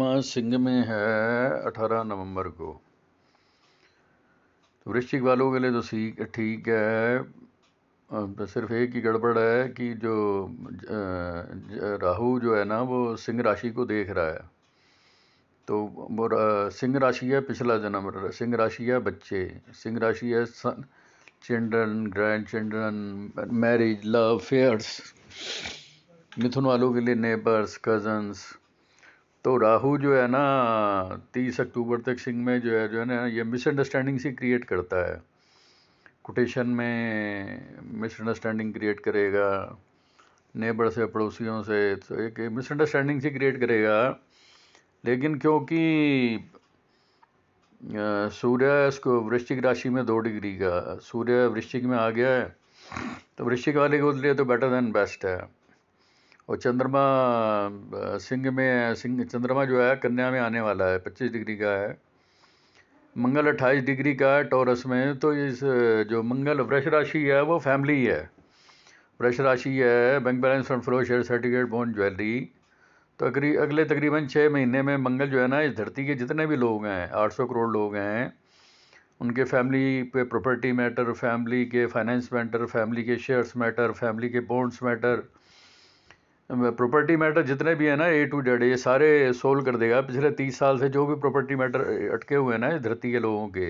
माँ सिंह में है अठारह नवंबर को तो वृश्चिक वालों के लिए तो सीख ठीक है सिर्फ एक ही गड़बड़ है कि जो राहु जो है ना वो सिंह राशि को देख रहा है तो वो सिंह राशि है पिछला जन्म सिंह राशि है बच्चे सिंह राशि है son children grandchildren marriage love affairs मिथुन वालों के लिए नेबर्स कजन्स तो राहु जो है ना तीस अक्टूबर तक सिंह में जो है जो है ना ये मिसअंडरस्टैंडिंग सी क्रिएट करता है कोटेशन में मिसअंडरस्टैंडिंग क्रिएट करेगा नेबर से पड़ोसियों से तो एक मिसअंडरस्टैंडिंग सी क्रिएट करेगा लेकिन क्योंकि सूर्य इसको वृश्चिक राशि में दो डिग्री का सूर्य वृश्चिक में आ गया है तो वृश्चिक वाले के लिए तो बेटर देन बेस्ट है और चंद्रमा सिंह में सिंह चंद्रमा जो है कन्या में आने वाला है पच्चीस डिग्री का है मंगल अट्ठाईस डिग्री का है टॉरस में तो इस जो मंगल वृक्ष राशि है वो फैमिली है वृक्ष राशि है bank balance fund flow share certificate bond jewellery तो अगरी अगले तकरीबन छः महीने में मंगल जो है ना इस धरती के जितने भी लोग हैं आठ सौ करोड़ लोग हैं उनके फैमिली पे प्रॉपर्टी मैटर फैमिली के फाइनेंस मैटर फैमिली के शेयर्स मैटर फैमिली के बॉन्ड्स मैटर प्रॉपर्टी मैटर जितने भी हैं ना ए टू जेड ये सारे सोल्व कर देगा पिछले तीस साल से जो भी प्रॉपर्टी मैटर अटके हुए हैं ना धरती के लोगों के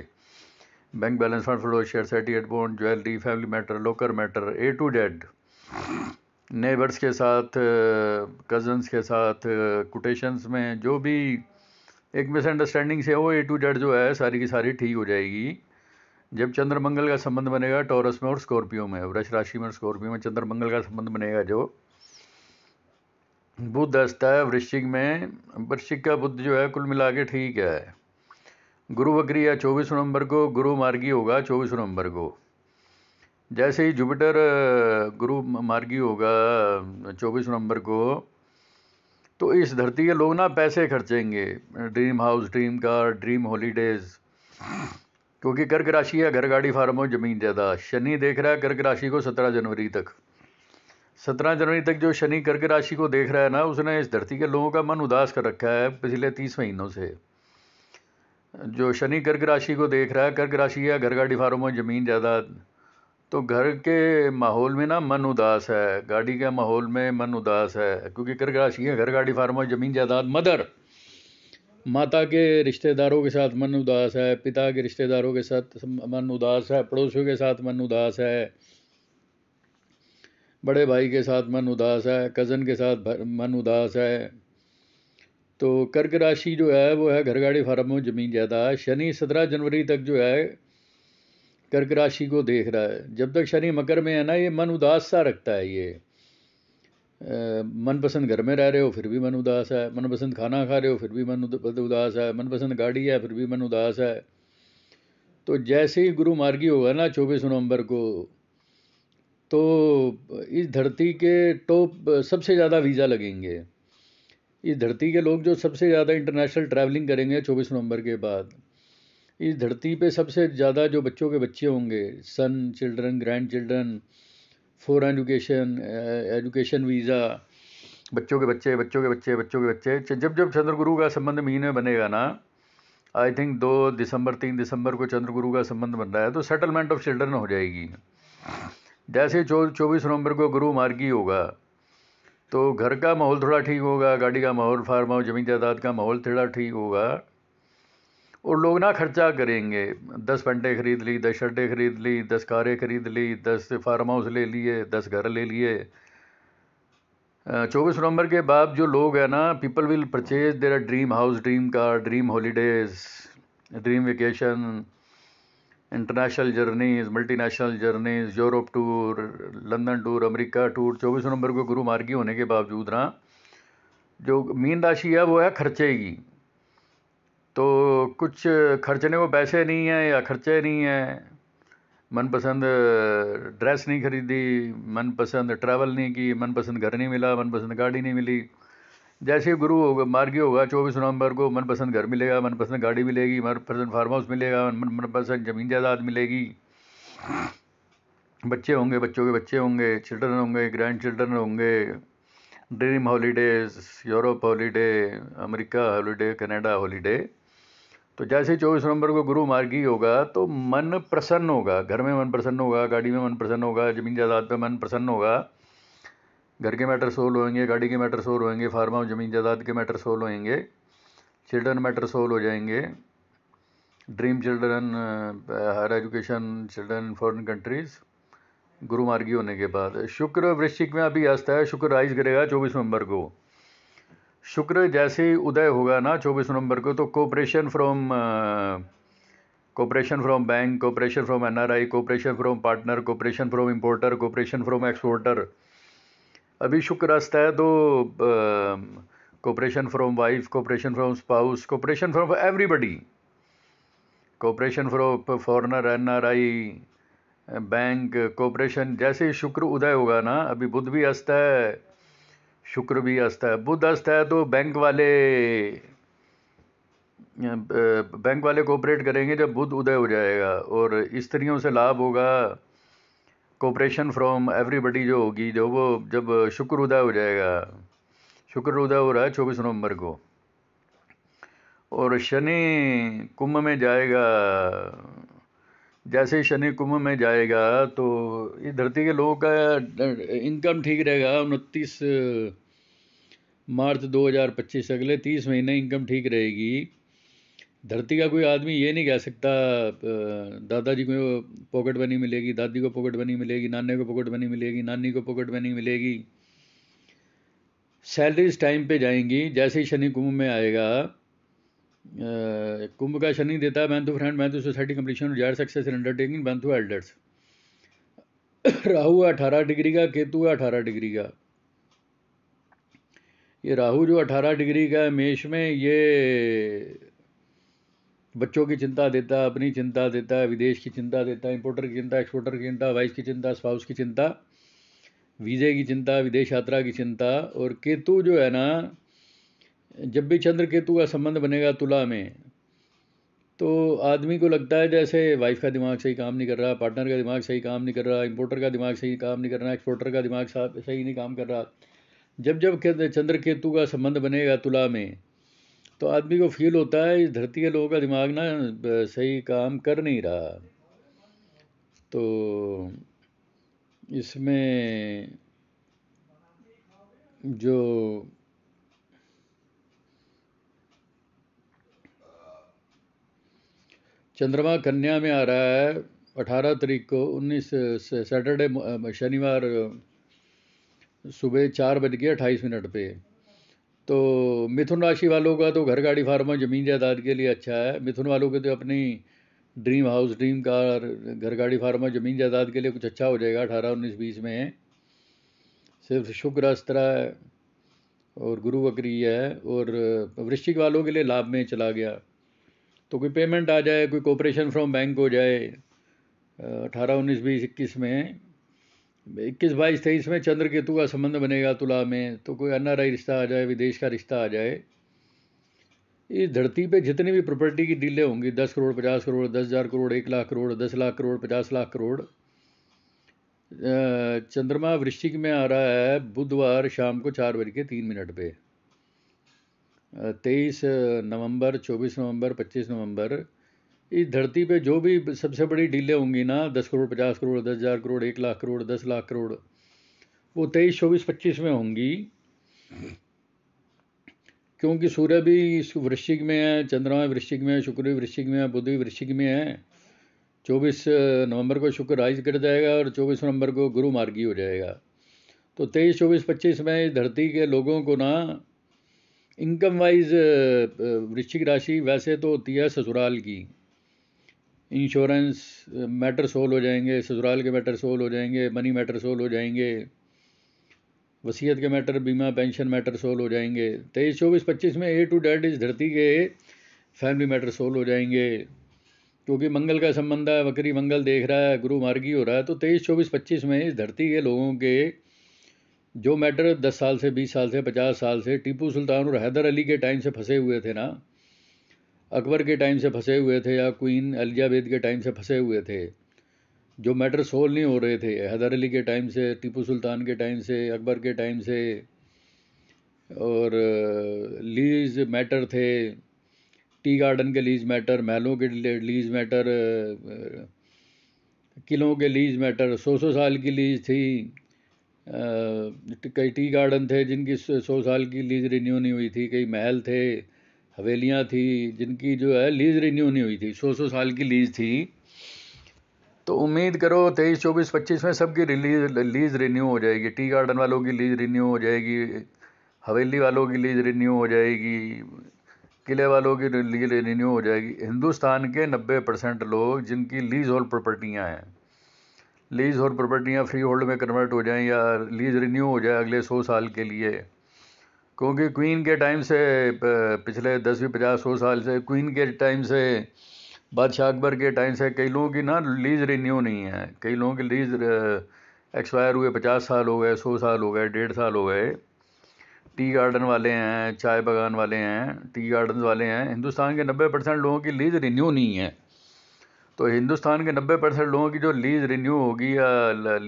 bank balance fund flow share certificate bond jewellery family matter locker matter ए टू डेड नेबर्स के साथ कजन्स के साथ कोटेशंस में जो भी एक मिसअंडरस्टैंडिंग से वो ए टू डेड जो है सारी की सारी ठीक हो जाएगी जब चंद्रमंगल का संबंध बनेगा टॉरस में और स्कॉर्पियो में वृक्ष राशि में और स्कॉर्पियो में चंद्रमंगल का संबंध बनेगा जो बुद्ध अस्ता है वृश्चिक में वृश्चिक का बुद्ध जो है कुल मिला के ठीक है गुरु वक्री है चौबीस नवंबर को गुरु मार्गी होगा चौबीस नवंबर को जैसे ही जुपिटर गुरु मार्गी होगा चौबीस नवंबर को तो इस धरती के लोग ना पैसे खर्चेंगे dream house dream car dream holidays क्योंकि कर्क राशि है घर गाड़ी फार्म हो ज़मीन ज़्यादा शनि देख रहा है कर्क राशि को सत्रह जनवरी तक सत्रह जनवरी तक जो शनि करके राशि को देख रहा है ना उसने इस धरती के लोगों का मन उदास कर रखा है पिछले तीस महीनों से जो शनि कर्क राशि को देख रहा है कर्क राशि या घर गाड़ी फार्म ज़मीन जायदाद तो घर के माहौल में ना मन उदास है गाड़ी के माहौल में मन उदास है क्योंकि कर्क राशि है घर गाड़ी फार्म ज़मीन जायदाद मदर माता के रिश्तेदारों के साथ मन उदास है पिता के रिश्तेदारों के साथ मन उदास है पड़ोसियों के साथ मन उदास है बड़े भाई के साथ मन उदास है कज़न के साथ मन उदास है तो कर्क राशि जो है वो है घरगाड़ी फार्म में जमीन ज़्यादा है शनि सत्रह जनवरी तक जो है कर्क राशि को देख रहा है जब तक शनि मकर में है ना ये मन उदास सा रखता है ये मनपसंद घर में रह रहे हो फिर भी मन उदास है मनपसंद खाना खा रहे हो फिर भी मन उदास है मनपसंद गाड़ी है फिर भी मन उदास है तो जैसे ही गुरु मार्गी होगा ना चौबीस नवंबर को तो इस धरती के टॉप सबसे ज़्यादा वीज़ा लगेंगे इस धरती के लोग जो सबसे ज़्यादा इंटरनेशनल ट्रैवलिंग करेंगे चौबीस नवंबर के बाद इस धरती पे सबसे ज़्यादा जो बच्चों के बच्चे होंगे son children grandchildren for education education visa बच्चों के बच्चे बच्चों के बच्चे बच्चों के बच्चे जब जब चंद्रगुरु का संबंध महीने बनेगा ना आई थिंक दो दिसंबर तीन दिसंबर को चंद्रगुरु का संबंध बन रहा है तो सेटलमेंट ऑफ चिल्ड्रन हो जाएगी जैसे चौबीस नवंबर को गुरु मार्गी होगा तो घर का माहौल थोड़ा ठीक होगा गाड़ी का माहौल फार्म हाउस जमीन जायदाद का माहौल थोड़ा ठीक होगा और लोग ना खर्चा करेंगे दस पंटे खरीद ली दस शर्टें खरीद ली दस कारें खरीद ली दस फार्म हाउस ले लिए दस घर ले लिए चौबीस नवंबर के बाद जो लोग हैं ना people will purchase their dream house dream car dream holidays dream vacation international journeys multinational journeys Europe tour London tour America tour चौबीसों नंबर को गुरु मार्गी होने के बावजूद ना जो मीन राशि है वो है खर्चे की तो कुछ खर्चने को पैसे नहीं हैं या खर्चे नहीं हैं मनपसंद ड्रेस नहीं खरीदी मनपसंद ट्रैवल नहीं की मनपसंद घर नहीं मिला मनपसंद गाड़ी नहीं मिली जैसे गुरु होगा मार्गी होगा चौबीस नवंबर को मनपसंद घर मिलेगा मनपसंद गाड़ी मिलेगी मनपसंद फार्म हाउस मिलेगा मनपसंद ज़मीन जायदाद मिलेगी बच्चे होंगे बच्चों के बच्चे होंगे चिल्ड्रन होंगे ग्रैंड चिल्ड्रन होंगे dream holiday Europe holiday America holiday Canada holiday तो जैसे चौबीस नवंबर को गुरु मार्गी होगा तो मन प्रसन्न होगा घर में मन प्रसन्न होगा गाड़ी में मन प्रसन्न होगा ज़मीन जायदाद पर मन प्रसन्न होगा घर के मैटर सोल्व होएंगे गाड़ी के मैटर सोल्व होएंगे फार्म हाउस ज़मीन जायदाद के मैटर सोल्व होएंगे चिल्ड्रन मैटर सोल्व हो जाएंगे dream children higher education children foreign countries गुरु मार्गी होने के बाद शुक्र वृश्चिक में अभी आस्था है शुक्र राइज करेगा चौबीस नवंबर को शुक्र जैसे ही उदय होगा ना चौबीस नवंबर को तो cooperation from cooperation from bank cooperation from NRI cooperation from partner cooperation from importer cooperation from exporter अभी शुक्र अस्त है तो cooperation from wife cooperation from spouse cooperation from everybody cooperation from foreigner N R I bank cooperation जैसे ही शुक्र उदय होगा ना अभी बुध भी अस्त है शुक्र भी अस्त है बुध अस्त है तो बैंक वाले बैंक वाले कोऑपरेट करेंगे जब बुध उदय हो जाएगा और स्त्रियों से लाभ होगा कोपरेशन फ्रॉम एवरीबडी जो होगी जो वो जब शुक्र उदय हो जाएगा शुक्र उदय हो रहा है चौबीस नवंबर को और शनि कुंभ में जाएगा जैसे शनि कुंभ में जाएगा तो ये धरती के लोगों का इनकम ठीक रहेगा उनतीस मार्च 2025 अगले तीस महीने इनकम ठीक रहेगी धरती का कोई आदमी ये नहीं कह सकता दादाजी को पॉकेट बनी मिलेगी दादी को पॉकेट बनी मिलेगी नाने को पॉकेट बनी मिलेगी नानी को पॉकेट बनी मिलेगी सैलरीज टाइम पे जाएंगी जैसे ही शनि कुंभ में आएगा कुंभ का शनि देता है बैंथू फ्रेंड बैंथू सोसाइटी कंप्लीशन रिजायर सक्सेस अंडरटेकिंग बैंथू एल्डर्स राहु है अठारह डिग्री का केतु है अठारह डिग्री का ये राहु जो अठारह डिग्री का है मेष में ये बच्चों की चिंता देता है अपनी चिंता देता है विदेश की चिंता देता है इंपोर्टर की चिंता एक्सपोर्टर की चिंता वाइफ की चिंता स्पाउस की चिंता वीज़े की चिंता विदेश यात्रा की चिंता और केतु जो है ना जब भी चंद्र केतु का संबंध बनेगा तुला में तो आदमी को लगता है जैसे वाइफ का दिमाग सही काम नहीं कर रहा पार्टनर का दिमाग सही काम नहीं कर रहा इंपोर्टर का दिमाग सही काम नहीं कर रहा एक्सपोर्टर का दिमाग सही नहीं काम कर रहा जब जब चंद्र केतु का संबंध बनेगा तुला में तो आदमी को फील होता है इस धरती के लोगों का दिमाग ना सही काम कर नहीं रहा तो इसमें जो चंद्रमा कन्या में आ रहा है अठारह तारीख को उन्नीस सैटरडे शनिवार सुबह चार बज के अट्ठाईस मिनट पे तो मिथुन राशि वालों का तो घर गाड़ी फार्मा ज़मीन जायदाद के लिए अच्छा है मिथुन वालों के तो अपनी ड्रीम हाउस ड्रीम कार घर गाड़ी फार्मा ज़मीन जायदाद के लिए कुछ अच्छा हो जाएगा अठारह उन्नीस बीस में सिर्फ शुक्र अस्त्र है और गुरु वक्री है और वृश्चिक वालों के लिए लाभ में चला गया तो कोई पेमेंट आ जाए कोई कॉपरेशन फ्रॉम बैंक हो जाए अठारह उन्नीस बीस इक्कीस में इक्कीस बाईस तेईस में चंद्र केतु का संबंध बनेगा तुला में तो कोई अन्नाराई रिश्ता आ जाए विदेश का रिश्ता आ जाए इस धरती पे जितनी भी प्रॉपर्टी की डीलें होंगी दस करोड़ पचास करोड़ दस हज़ार करोड़ एक लाख करोड़ दस लाख करोड़ पचास लाख करोड़ चंद्रमा वृश्चिक में आ रहा है बुधवार शाम को चार बज के तीन मिनट पे तेईस नवंबर चौबीस नवंबर पच्चीस नवंबर इस धरती पे जो भी सबसे बड़ी डीलें होंगी ना दस करोड़ पचास करोड़ दस हज़ार करोड़ एक लाख करोड़ दस लाख करोड़ वो तेईस चौबीस पच्चीस में होंगी क्योंकि सूर्य भी वृश्चिक में है चंद्रमा वृश्चिक में है शुक्र वृश्चिक में है बुध वृश्चिक में है चौबीस नवंबर को शुक्र राइज कर जाएगा और चौबीस नवंबर को गुरु मार्गी हो जाएगा तो तेईस चौबीस पच्चीस में इस धरती के लोगों को ना इनकम वाइज वृश्चिक राशि वैसे तो होती है ससुराल की इंश्योरेंस मैटर सोल्व हो जाएंगे ससुराल के मैटर सोल्व हो जाएंगे मनी मैटर सोल्व हो जाएंगे वसीयत के मैटर बीमा पेंशन मैटर सोल्व हो जाएंगे तेईस तो चौबीस पच्चीस में ए टू डेड इस धरती के फैमिली मैटर सोल्व हो जाएंगे क्योंकि मंगल का संबंध है वक्री मंगल देख रहा है गुरु मार्गी हो रहा है तो तेईस चौबीस पच्चीस में इस धरती के लोगों के जो मैटर दस साल से बीस साल से पचास साल से टीपू सुल्तान और हैदर अली के टाइम से फंसे हुए थे ना अकबर के टाइम से फंसे हुए थे या क्वीन एलिजाबेथ के टाइम से फंसे हुए थे जो मैटर सोल्व नहीं हो रहे थे हैदर अली के टाइम से टीपू सुल्तान के टाइम से अकबर के टाइम से और लीज मैटर थे टी गार्डन के लीज मैटर महलों के लीज मैटर किलों के लीज मैटर सौ सौ साल की लीज थी कई टी गार्डन थे जिनकी सौ साल की लीज रिन्यू नहीं हुई थी कई महल थे हवेलियाँ थी जिनकी जो है लीज रिन्यू नहीं हुई थी सौ सौ साल की लीज थी तो उम्मीद करो तेईस चौबीस पच्चीस में सबकी रिलीज लीज रिन्यू हो जाएगी टी गार्डन वालों की लीज रिन्यू हो जाएगी हवेली वालों की लीज रिन्यू हो जाएगी किले वालों की लीज रिन्यू हो जाएगी हिंदुस्तान के नब्बे परसेंट लोग जिनकी लीज होल्ड प्रॉपर्टियाँ हैं लीज होल्ड प्रॉपर्टियाँ फ्री होल्ड में कन्वर्ट हो जाएँ या लीज रिन्यू हो जाए अगले सौ साल के लिए क्योंकि क्वीन के टाइम से पिछले दस पचास सौ साल से क्वीन के टाइम से बादशाह अकबर के टाइम से कई लोगों की ना लीज़ रिन्यू नहीं है कई लोगों की लीज़ एक्सपायर हुए पचास साल हो गए सौ साल हो गए डेढ़ साल हो गए टी गार्डन वाले हैं चाय बागान वाले हैं टी गार्डन वाले हैं हिंदुस्तान के नब्बे परसेंट लोगों की लीज़ रिन्यू नहीं है तो हिंदुस्तान के नब्बे परसेंट लोगों की जो लीज़ रिन्यू होगी या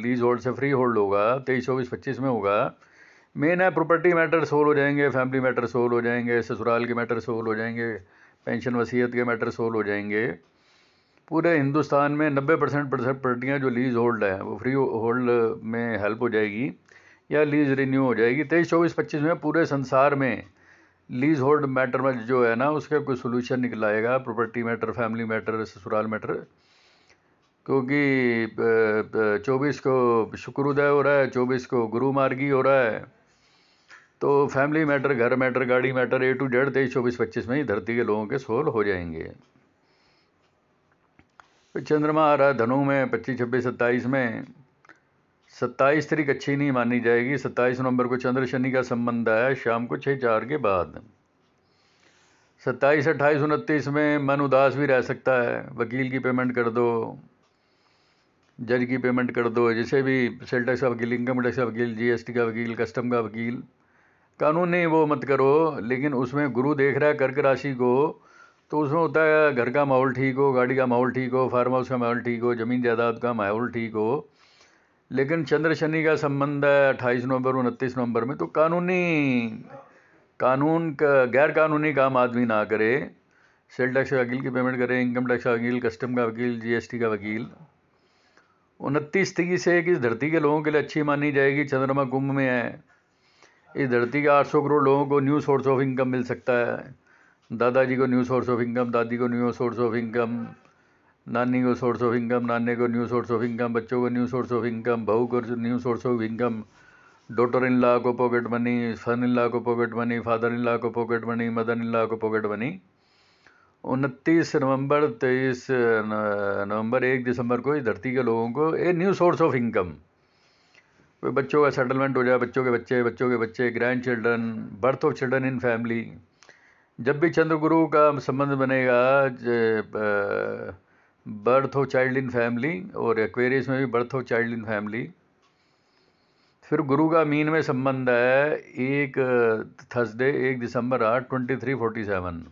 लीज़ होल्ड से फ्री होल्ड होगा तेईस चौबीस पच्चीस में होगा मेन है प्रॉपर्टी मैटर सोल्व हो जाएंगे फैमिली मैटर सोल्व हो जाएंगे ससुराल के मैटर सोल्व हो जाएंगे पेंशन वसीयत के मैटर सोल्व हो जाएंगे पूरे हिंदुस्तान में 90 परसेंट प्रॉपर्टियाँ जो लीज होल्ड है वो फ्री होल्ड में हेल्प हो जाएगी या लीज रिन्यू हो जाएगी तेईस चौबीस पच्चीस में पूरे संसार में लीज होल्ड मैटर में जो है ना उसका कोई सोल्यूशन निकल आएगा प्रॉपर्टी मैटर फैमिली मैटर ससुराल मैटर क्योंकि चौबीस को शुक्रोदय हो रहा है चौबीस को गुरु मार्गी हो रहा है तो फैमिली मैटर घर मैटर गाड़ी मैटर ए टू डेढ़ तेईस चौबीस पच्चीस में ही धरती के लोगों के सोल हो जाएंगे फिर चंद्रमा आ रहा है धनु में पच्चीस छब्बीस सत्ताईस में सत्ताईस तरीक अच्छी नहीं मानी जाएगी सत्ताईस नवंबर को चंद्र शनि का संबंध आया शाम को छः चार के बाद सत्ताईस अट्ठाईस उनतीस में मन उदास भी रह सकता है वकील की पेमेंट कर दो जज की पेमेंट कर दो जैसे भी सेल टैक्स का वकील इनकम टैक्स का वकील जीएसटी का वकील कस्टम का वकील कानून नहीं वो मत करो लेकिन उसमें गुरु देख रहा है कर्क राशि को तो उसमें होता है घर का माहौल ठीक हो गाड़ी का माहौल ठीक हो फार्म हाउस का माहौल ठीक हो ज़मीन जायदाद का माहौल ठीक हो लेकिन चंद्र शनि का संबंध है अट्ठाईस नवंबर उनतीस नवंबर में तो कानूनी कानून का गैर कानूनी काम आदमी ना करे सेल टैक्स का वकील की पेमेंट करे इनकम टैक्स का वकील कस्टम का वकील जीएसटी का वकील उनतीस तिथि से एक इस धरती के लोगों के लिए अच्छी मानी जाएगी चंद्रमा कुंभ में है इस धरती के 800 करोड़ लोगों को न्यू सोर्स ऑफ इनकम मिल सकता है दादाजी को न्यू सोर्स ऑफ इनकम दादी को न्यू सोर्स ऑफ इनकम नानी को सोर्स ऑफ इनकम नाने को न्यू सोर्स ऑफ इनकम बच्चों को न्यू सोर्स ऑफ इनकम बहू को new source of income daughter in law को pocket money son in law को pocket money father in law को pocket money mother in law को पॉकेट मनी उनतीस नवंबर तेईस नवंबर एक दिसंबर को इस धरती के लोगों को a new source of income बच्चों का सेटलमेंट हो जाए बच्चों के बच्चे बच्चों के बच्चे grandchildren birth of children in family जब भी चंद्रगुरु का संबंध बनेगा birth of child in family और एक्वेरियस में भी birth of child in family फिर गुरु का मीन में संबंध है एक थर्सडे एक दिसंबर आठ ट्वेंटी थ्री फोर्टी सेवन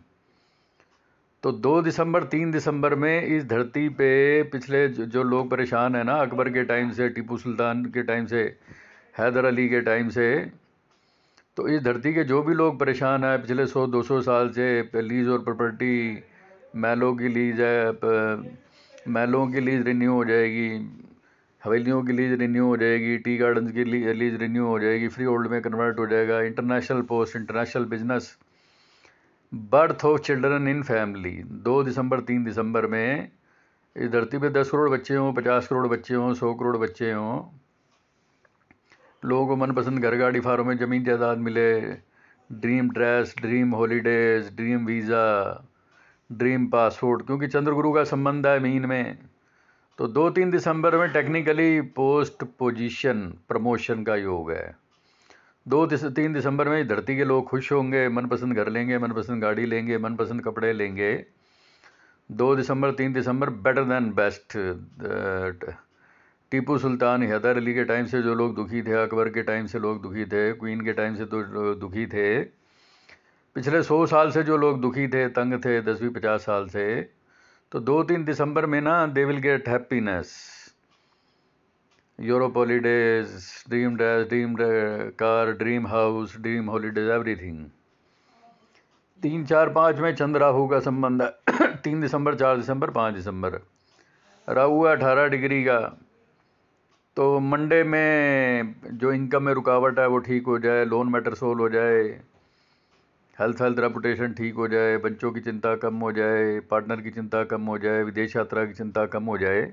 तो दो दिसंबर तीन दिसंबर में इस धरती पे पिछले जो लोग परेशान हैं ना अकबर के टाइम से टीपू सुल्तान के टाइम से हैदर अली के टाइम से तो इस धरती के जो भी लोग परेशान हैं पिछले सौ दो सौ साल से लीज और प्रॉपर्टी महलों की लीज है महलों की लीज रिन्यू हो जाएगी हवेलियों की लीज रिन्यू हो जाएगी टी गार्डन की लीज रिन्यू हो जाएगी फ्री होल्ड में कन्वर्ट हो जाएगा international post international business birth of children in family दो दिसंबर तीन दिसंबर में इस धरती पे दस करोड़ बच्चे हों पचास करोड़ बच्चे हों सौ करोड़ बच्चे हों लोगों को मनपसंद घर गाड़ी फारों में ज़मीन जायदाद मिले dream dress dream holidays dream visa dream passport क्योंकि चंद्रगुरु का संबंध है मीन में तो दो तीन दिसंबर में टेक्निकली पोस्ट पोजीशन प्रमोशन का योग है दो दिस तीन दिसंबर में धरती के लोग खुश होंगे मनपसंद घर लेंगे मनपसंद गाड़ी लेंगे मनपसंद कपड़े लेंगे दो दिसंबर तीन दिसंबर better than best Tipu Sultan Haidar Ali के टाइम से जो लोग दुखी थे अकबर के टाइम से लोग दुखी थे क्वीन के टाइम से तो दुखी थे पिछले सौ साल से जो लोग दुखी थे तंग थे दसवीं पचास साल से तो दो तीन दिसंबर में ना they will get happiness holidays dream uh, dream dream car dream house dream holidays everything तीन चार पाँच में चंद्र राहु का संबंध है तीन दिसंबर चार दिसंबर पाँच दिसंबर राहु है अठारह डिग्री का तो मंडे में जो इनकम में रुकावट है वो ठीक हो जाए लोन मैटर सोल्व हो जाए हेल्थ हेल्थ रेपुटेशन ठीक हो जाए बच्चों की चिंता कम हो जाए पार्टनर की चिंता कम हो जाए विदेश यात्रा की चिंता कम हो जाए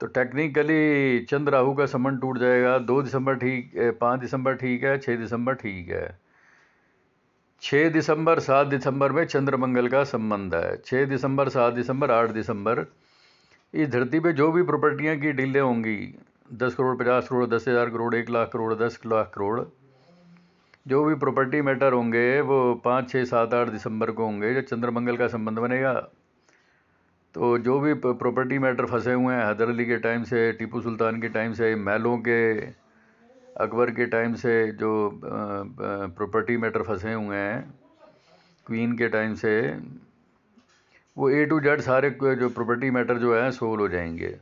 तो टेक्निकली चंद्र राहु का संबंध टूट जाएगा दो दिसंबर ठीक पाँच दिसंबर ठीक है छः दिसंबर ठीक है छः दिसंबर सात दिसंबर में चंद्र मंगल का संबंध है छः दिसंबर सात दिसंबर आठ दिसंबर इस धरती पे जो भी प्रॉपर्टियाँ की डीलें होंगी दस करोड़ पचास करोड़ दस हज़ार करोड़ एक लाख करोड़ दस लाख करोड़ जो भी प्रॉपर्टी मैटर होंगे वो पाँच छः सात आठ दिसंबर को होंगे जो चंद्रमंगल का संबंध बनेगा तो जो भी प्रॉपर्टी मैटर फंसे हुए हैं हैदर अली के टाइम से टीपू सुल्तान के टाइम से महलों के अकबर के टाइम से जो प्रॉपर्टी मैटर फंसे हुए हैं क्वीन के टाइम से वो ए टू जेड सारे जो प्रॉपर्टी मैटर जो है सोल हो जाएंगे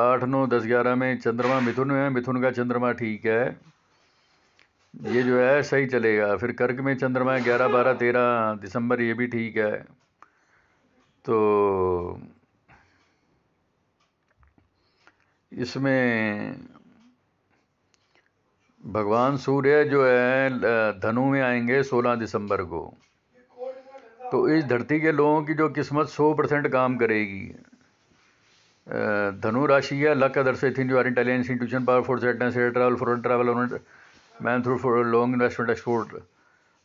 आठ नौ दस ग्यारह में चंद्रमा मिथुन में है मिथुन का चंद्रमा ठीक है ये जो है सही चलेगा फिर कर्क में चंद्रमा ग्यारह बारह तेरह दिसंबर ये भी ठीक है तो इसमें भगवान सूर्य जो है धनु में आएंगे 16 दिसंबर को तो इस धरती के लोगों की जो किस्मत 100 परसेंट काम करेगी धनु राशि है लक अदर से जो आर intelligence intuition power force travel foreign travel man through long investment export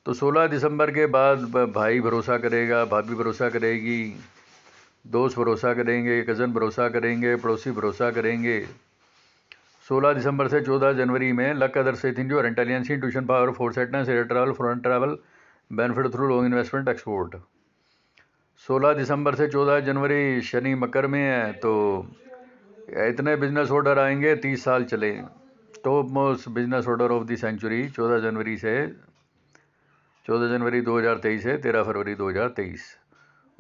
तो 16 दिसंबर के बाद भाई भरोसा करेगा भाभी भरोसा करेगी दोस्त भरोसा करेंगे कज़न भरोसा करेंगे पड़ोसी भरोसा करेंगे 16 दिसंबर से 14 जनवरी में लक अदर से थी जो इंटेलिजेंसी ट्यूशन पावर फोर सेटनेस air travel foreign travel benefit through long investment export 16 दिसंबर से 14 जनवरी शनि मकर में है तो इतने बिजनेस ऑर्डर आएंगे 30 साल चले top most business order of the century 14 जनवरी से चौदह जनवरी 2023 है तेरह फरवरी 2023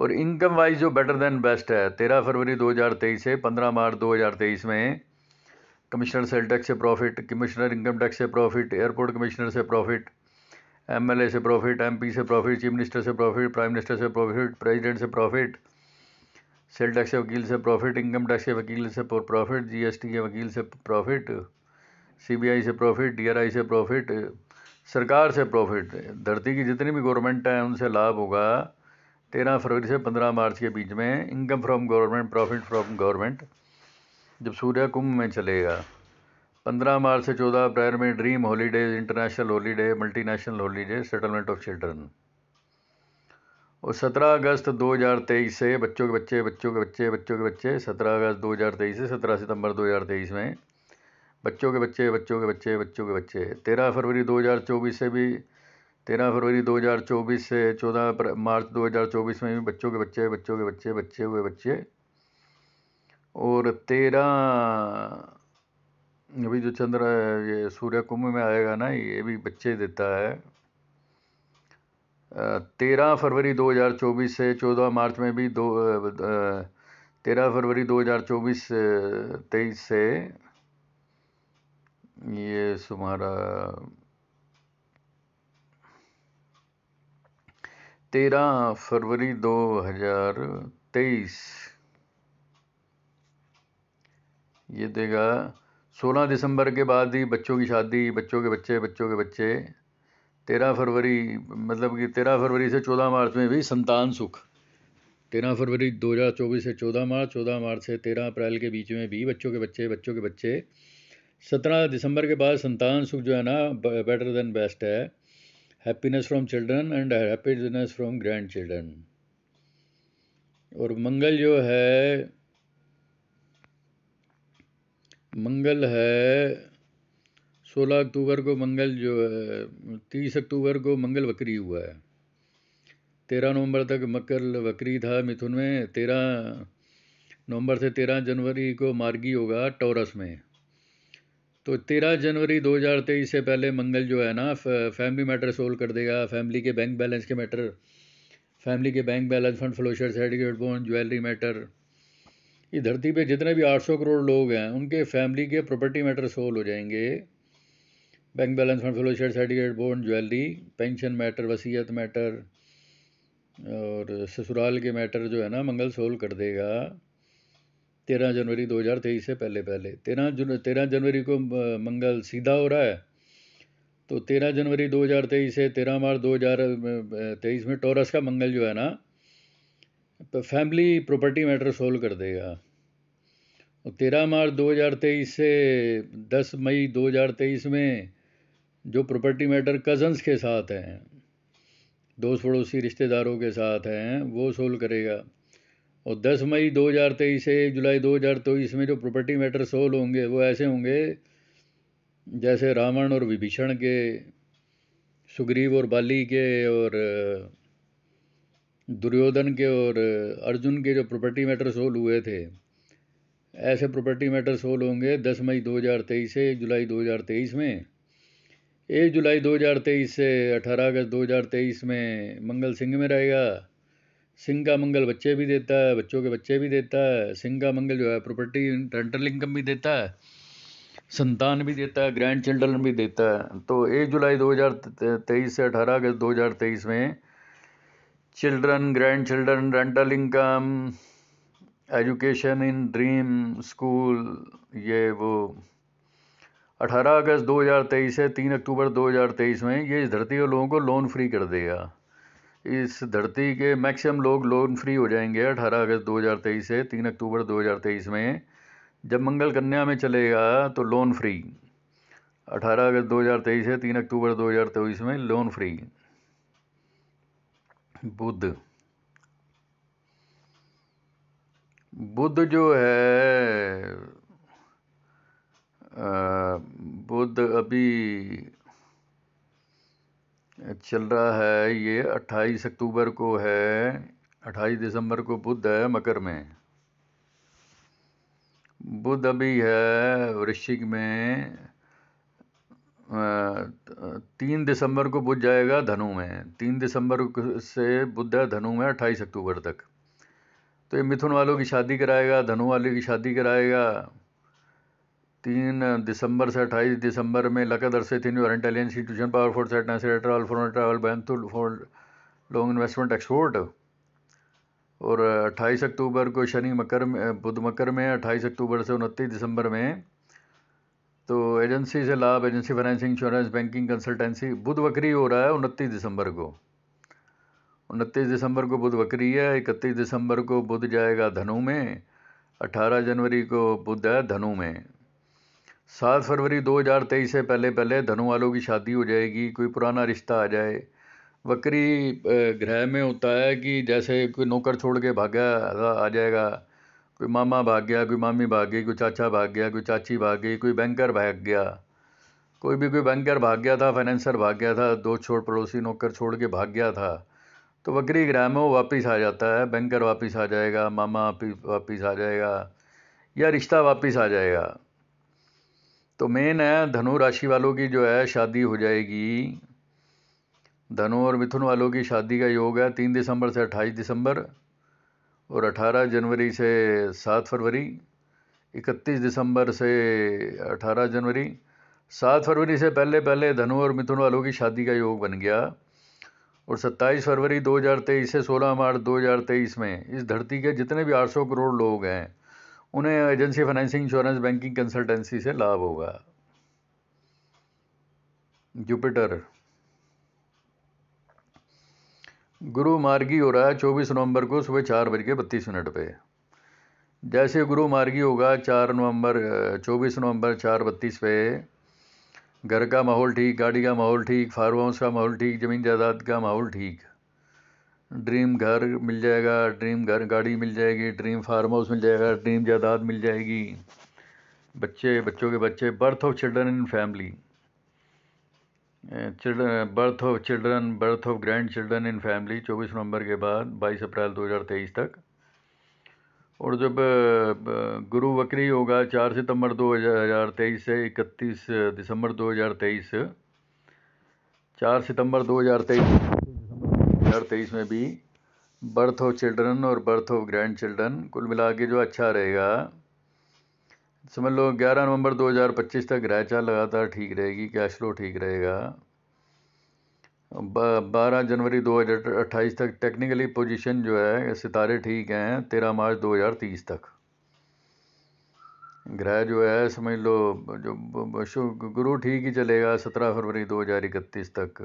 और इनकम वाइज जो बेटर देन बेस्ट है तेरह फरवरी 2023 है पंद्रह मार्च 2023 में कमिश्नर सेल टैक्स से प्रॉफिट कमिश्नर इनकम टैक्स से प्रॉफिट एयरपोर्ट कमिश्नर से प्रॉफिट एमएलए से प्रॉफिट एमपी से प्रॉफिट चीफ मिनिस्टर से प्रॉफिट प्राइम मिनिस्टर से प्रॉफिट प्रेसिडेंट से प्रॉफिट सेल टैक्स के वकील से प्रॉफिट इनकम टैक्स के वकील से प्रॉफिट जीएसटी के वकील से प्रॉफिट सीबीआई से प्रॉफिट डीआरआई से प्रॉफिट सरकार से प्रॉफिट धरती की जितनी भी गवर्नमेंट है उनसे लाभ होगा तेरह फरवरी से पंद्रह मार्च के बीच में income from government profit from government जब सूर्य कुंभ में चलेगा पंद्रह मार्च से चौदह अप्रैल में dream holidays international holiday multinational holiday settlement of children और सत्रह अगस्त 2023 से बच्चों के बच्चे बच्चों के बच्चे बच्चों के बच्चे सत्रह अगस्त 2023 से सत्रह सितंबर 2023 में बच्चों के बच्चे बच्चों के बच्चे बच्चों के बच्चे तेरह फरवरी 2024 से भी तेरह फरवरी 2024 से चौदह मार्च 2024 में भी बच्चों के बच्चे बच्चों के बच्चे बच्चे हुए बच्चे और तेरह अभी जो चंद्र ये सूर्य कुंभ में आएगा ना ये भी बच्चे देता है तेरह फरवरी 2024 से चौदह मार्च में भी दो तेरह फरवरी 2024 तेईस से ये तुम्हारा तेरह फरवरी दो हजार तेईस ये देगा सोलह दिसंबर के बाद ही बच्चों की शादी बच्चों के बच्चे बच्चों के बच्चे तेरह फरवरी मतलब कि तेरह फरवरी से चौदह मार्च में भी संतान सुख तेरह फरवरी दो हज़ार चौबीस से चौदह मार्च चौदह मार्च से तेरह अप्रैल के बीच में भी बच्चों के बच्चे बच्चों के बच्चे सत्रह दिसंबर के बाद संतान सुख जो है ना बेटर देन बेस्ट है happiness from children and happiness from grandchildren और मंगल जो है मंगल है सोलह अक्टूबर को मंगल जो है तीस अक्टूबर को मंगल वक्री हुआ है तेरह नवंबर तक मकर वक्री था मिथुन में तेरह नवंबर से तेरह जनवरी को मार्गी होगा टॉरस में तो तेरह जनवरी 2023 से पहले मंगल जो है ना फैमिली मैटर सोल्व कर देगा फैमिली के बैंक बैलेंस के मैटर फैमिली के bank balance fund flow share certificate bond jewellery matter ये धरती पे जितने भी 800 करोड़ लोग हैं उनके फैमिली के प्रॉपर्टी मैटर सोल्व हो जाएंगे bank balance fund flow share certificate bond jewellery pension matter वसीयत मैटर और ससुराल के मैटर जो है ना मंगल सोल्व कर देगा तेरह जनवरी 2023 से पहले पहले तेरह जन तेरह जनवरी को मंगल सीधा हो रहा है तो तेरह जनवरी 2023 से तेरह मार्च 2023 में टोरस का मंगल जो है ना तो फैमिली प्रॉपर्टी मैटर सोल्व कर देगा और तेरह मार्च 2023 से 10 मई 2023 में जो प्रॉपर्टी मैटर कज़न्स के साथ हैं दोस्त पड़ोसी रिश्तेदारों के साथ हैं वो सोल्व करेगा और 10 मई 2023 से जुलाई 2023 में जो प्रॉपर्टी मैटर सोल्व होंगे वो ऐसे होंगे जैसे रावण और विभीषण के सुग्रीव और बाली के और दुर्योधन के और अर्जुन के जो प्रॉपर्टी मैटर सोल्व हुए थे ऐसे प्रॉपर्टी मैटर सोल्व होंगे 10 मई 2023 से जुलाई 2023 में एक जुलाई 2023 से 18 अगस्त 2023 में मंगल सिंह में रहेगा सिंह का मंगल बच्चे भी देता है बच्चों के बच्चे भी देता है सिंह का मंगल जो है प्रॉपर्टी रेंटल इनकम भी देता है संतान भी देता है ग्रैंड चिल्ड्रन भी देता है तो एक जुलाई 2023 से 18 अगस्त 2023 में children grandchildren rental income education in dream school ये वो 18 अगस्त 2023 से 3 अक्टूबर 2023 में ये इस धरती के लोगों को लोन फ्री कर देगा इस धरती के मैक्सिमम लोग लोन फ्री हो जाएंगे अठारह अगस्त 2023 से तीन अक्टूबर 2023 में जब मंगल कन्या में चलेगा तो लोन फ्री 18 अगस्त 2023 से तीन अक्टूबर 2023 में लोन फ्री बुद्ध बुद्ध जो है आ, बुद्ध अभी चल रहा है ये 28 अक्टूबर को है 28 दिसंबर को बुध है मकर में बुध अभी है वृश्चिक में तीन दिसंबर को बुध जाएगा धनु में तीन दिसंबर से बुध है धनु में अट्ठाईस अक्टूबर तक तो ये मिथुन वालों की शादी कराएगा धनु वाले की शादी कराएगा तीन दिसंबर से अट्ठाईस दिसंबर में लका से थी new alliance institution power force सेट नासी ट्रॉल फॉर ट्रैवल बैन टू फॉर लॉन्ग इन्वेस्टमेंट एक्सपोर्ट और 28 अक्टूबर को शनि मकर में बुध मकर में 28 अक्टूबर से उनतीस दिसंबर में तो एजेंसी से लाभ agency financing insurance banking consultancy बुध बकरी हो रहा है उनतीस दिसंबर को उनतीस दिसंबर को बुध बकरी है इकतीस दिसंबर को बुध जाएगा धनु में अठारह जनवरी को बुध है धनु में सात फरवरी 2023 से पहले पहले धनु वालों की शादी हो जाएगी कोई पुराना रिश्ता आ जाए वक्री ग्रह में होता है कि जैसे कोई नौकर छोड़ के भागा आ जाएगा कोई मामा भाग गया कोई मामी भाग गई कोई चाचा भाग गया कोई चाची भाग गई कोई बैंकर भाग गया कोई भी कोई बैंकर भाग गया था फाइनेंसर भाग गया था दो छोड़ पड़ोसी नौकर छोड़ के भाग गया था तो वक्री ग्रह में वो वापस आ जाता है बैंकर वापस आ जाएगा मामा वापस आ जाएगा या रिश्ता वापस आ जाएगा तो मेन है धनु राशि वालों की जो है शादी हो जाएगी धनु और मिथुन वालों की शादी का योग है तीन दिसंबर से अट्ठाईस दिसंबर और अठारह जनवरी से सात फरवरी इकतीस दिसंबर से अठारह जनवरी सात फरवरी से पहले पहले धनु और मिथुन वालों की शादी का योग बन गया और सत्ताईस फरवरी 2023 से 16 मार्च 2023 में इस धरती के जितने भी 800 करोड़ लोग हैं उन्हें agency financing insurance banking consultancy से लाभ होगा जुपिटर गुरु मार्गी हो रहा है चौबीस नवंबर को सुबह चार बज के बत्तीस मिनट पे जैसे गुरु मार्गी होगा चार नवंबर चौबीस नवंबर चार बत्तीस पे घर का माहौल ठीक गाड़ी का माहौल ठीक फार्म हाउस का माहौल ठीक ज़मीन जायदाद का माहौल ठीक ड्रीम घर मिल जाएगा ड्रीम घर गाड़ी मिल जाएगी ड्रीम फार्म हाउस मिल जाएगा ड्रीम जायदाद मिल जाएगी बच्चे बच्चों के बच्चे birth of children in family children birth of children birth of grand children in family चौबीस नवंबर के बाद बाईस अप्रैल 2023 तक और जब गुरु वक्री होगा चार सितंबर 2023 से 31 दिसंबर 2023 चार सितंबर 2023 2023 में भी बर्थ ऑफ चिल्ड्रन और बर्थ ऑफ ग्रैंड चिल्ड्रन कुल मिला के जो अच्छा रहेगा समझ लो 11 नवंबर 2025 तक ग्रह चाल लगातार ठीक रहेगी कैश फ्लो ठीक रहेगा बारह जनवरी 2028 तक टेक्निकली पोजीशन जो है सितारे ठीक हैं तेरह मार्च 2030 तक ग्रह जो है समझ लो जो गुरु ठीक ही चलेगा सत्रह फरवरी दो तक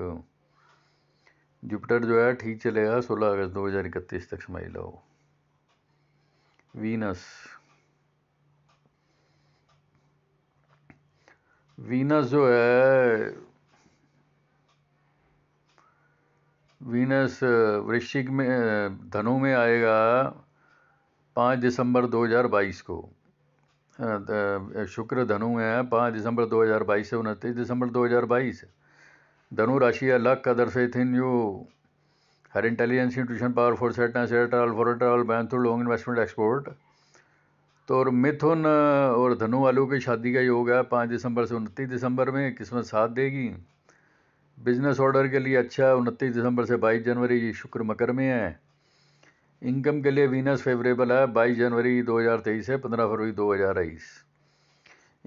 जुपिटर जो है ठीक चलेगा 16 अगस्त इकतीस तक समझ लो वीनस वीनस जो है वीनस वृश्चिक में धनु में आएगा 5 दिसंबर 2022 को शुक्र धनु में है 5 दिसंबर 2022 से उनतीस दिसंबर 2022 राशि या लक का दर्शित इन यू हर इंटेलिजेंस इंट्यूशन पावर फोर सेटना सेटरल फोरेटरल थ्रू लॉन्ग इन्वेस्टमेंट एक्सपोर्ट तो और मिथुन और धनु वालों की शादी का योग है पाँच दिसंबर से उनतीस दिसंबर में किस्मत साथ देगी बिजनेस ऑर्डर के लिए अच्छा उनतीस दिसंबर से बाईस जनवरी शुक्र मकर में है इनकम के लिए वीनस फेवरेबल है बाईस जनवरी तेईस से पंद्रह फरवरी तेईस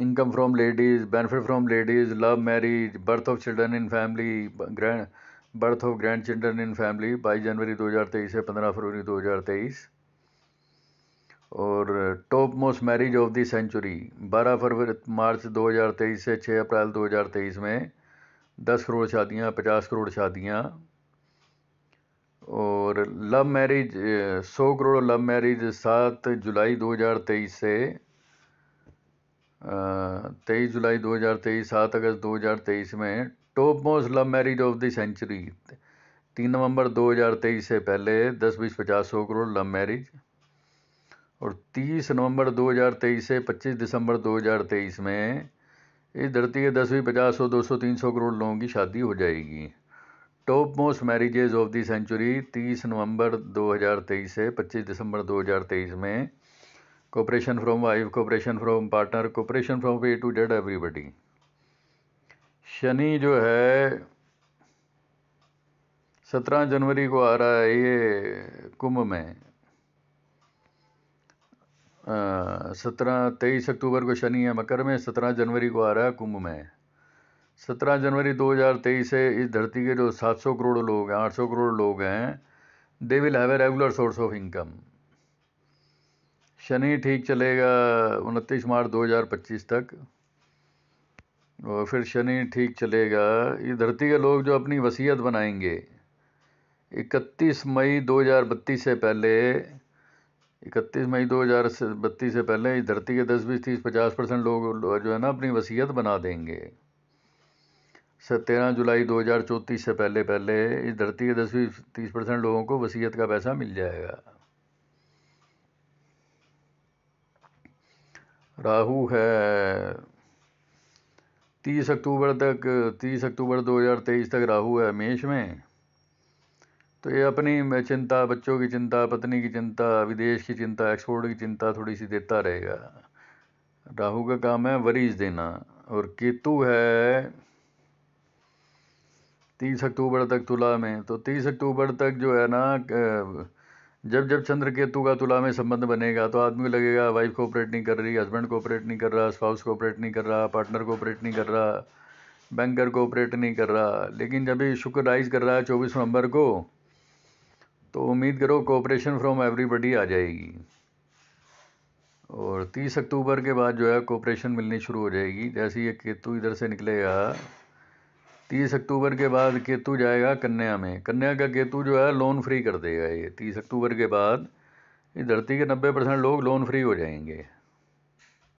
income from ladies benefit from ladies love marriage birth of children in family grand birth of grand children in family बाईस जनवरी 2023 से 15 फरवरी 2023 और top most marriage of the century 12 फरवरी मार्च 2023 से 6 अप्रैल 2023 में 10 करोड़ शादियां 50 करोड़ शादियां और love marriage 100 crore love marriage 7 जुलाई 2023 से तेईस जुलाई 2023 सात अगस्त 2023 में top most love marriage of the century तीन नवंबर 2023 से पहले दस बीस पचास सौ करोड़ लव मैरिज और 30 नवंबर 2023 से 25 दिसंबर 2023 में इस धरती के दस बीस पचास सौ दो सौ तीन सौ करोड़ लोगों की शादी हो जाएगी top most marriages of the century 30 नवंबर 2023 से 25 दिसंबर 2023 में cooperation from wife cooperation from partner cooperation from a to dead everybody Shani जो है सत्रह जनवरी को आ रहा है ये कुंभ में सत्रह तेईस अक्टूबर को शनि है मकर में सत्रह जनवरी को आ रहा है कुंभ में सत्रह जनवरी 2023 से इस धरती के जो 700 करोड़ लोग हैं 800 करोड़ लोग हैं they will have a regular source of income Shani ठीक चलेगा उनतीस मार्च 2025 तक और फिर शनि ठीक चलेगा ये धरती के लोग जो अपनी वसीयत बनाएंगे 31 मई 2032 से पहले 31 मई 2032 से पहले इस धरती के 10 बीस तीस पचास परसेंट लोग जो है ना अपनी वसीयत बना देंगे तेरह जुलाई दो हज़ार चौंतीस से पहले पहले इस धरती के दस बीस तीस परसेंट लोगों को वसीयत का पैसा मिल जाएगा राहु है तीस अक्टूबर तक तीस अक्टूबर 2023 तक राहु है मेष में तो ये अपनी चिंता बच्चों की चिंता पत्नी की चिंता विदेश की चिंता एक्सपोर्ट की चिंता थोड़ी सी देता रहेगा राहु का काम है वरीज देना और केतु है तीस अक्टूबर तक तुला में तो तीस अक्टूबर तक जो है ना जब जब चंद्र केतु का तुला में संबंध बनेगा तो आदमी को लगेगा वाइफ कोऑपरेट नहीं कर रही हस्बैंड कोऑपरेट नहीं कर रहा स्पाउस कोऑपरेट नहीं कर रहा पार्टनर कोऑपरेट नहीं कर रहा बैंकर कोऑपरेट नहीं कर रहा लेकिन जब ये शुक्र राइज कर रहा है चौबीस नवंबर को तो उम्मीद करो कोऑपरेशन फ्रॉम एवरीबडी आ जाएगी और तीस अक्टूबर के बाद जो है कोऑपरेशन मिलनी शुरू हो जाएगी जैसे ये केतु इधर से निकलेगा तीस अक्टूबर के बाद केतु जाएगा कन्या में कन्या का केतु जो है लोन फ्री कर देगा ये तीस अक्टूबर के बाद ये धरती के नब्बे परसेंट लोग लोन फ्री हो जाएंगे